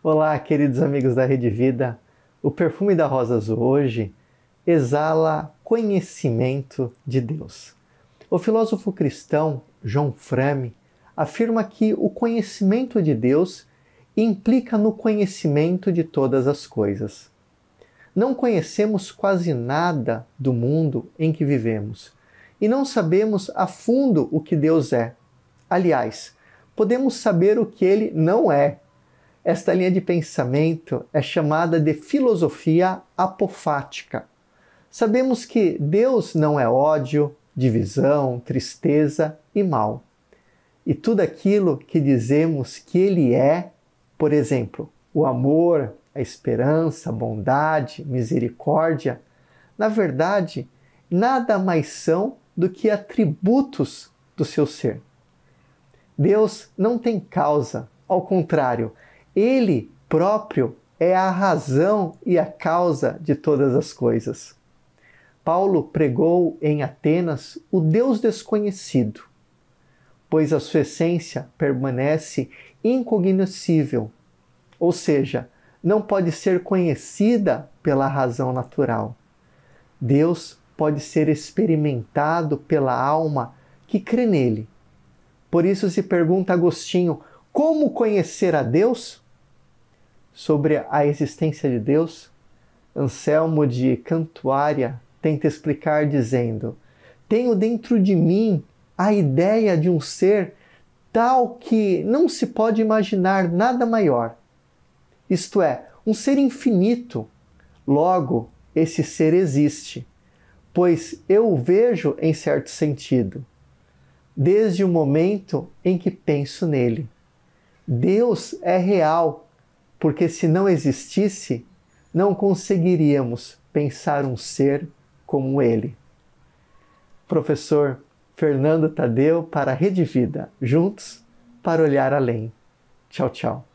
Olá, queridos amigos da Rede Vida. O perfume da rosa azul hoje exala conhecimento de Deus. O filósofo cristão João Frame afirma que o conhecimento de Deus implica no conhecimento de todas as coisas. Não conhecemos quase nada do mundo em que vivemos e não sabemos a fundo o que Deus é. Aliás, podemos saber o que ele não é, esta linha de pensamento é chamada de filosofia apofática. Sabemos que Deus não é ódio, divisão, tristeza e mal. E tudo aquilo que dizemos que Ele é, por exemplo, o amor, a esperança, a bondade, misericórdia, na verdade, nada mais são do que atributos do seu ser. Deus não tem causa, ao contrário, ele próprio é a razão e a causa de todas as coisas. Paulo pregou em Atenas o Deus desconhecido, pois a sua essência permanece incognoscível, ou seja, não pode ser conhecida pela razão natural. Deus pode ser experimentado pela alma que crê nele. Por isso se pergunta Agostinho: como conhecer a Deus? sobre a existência de Deus, Anselmo de Cantuária tenta explicar dizendo: Tenho dentro de mim a ideia de um ser tal que não se pode imaginar nada maior. Isto é, um ser infinito. Logo, esse ser existe, pois eu o vejo em certo sentido, desde o momento em que penso nele. Deus é real porque se não existisse, não conseguiríamos pensar um ser como ele. Professor Fernando Tadeu para a Rede Vida, juntos para olhar além. Tchau, tchau.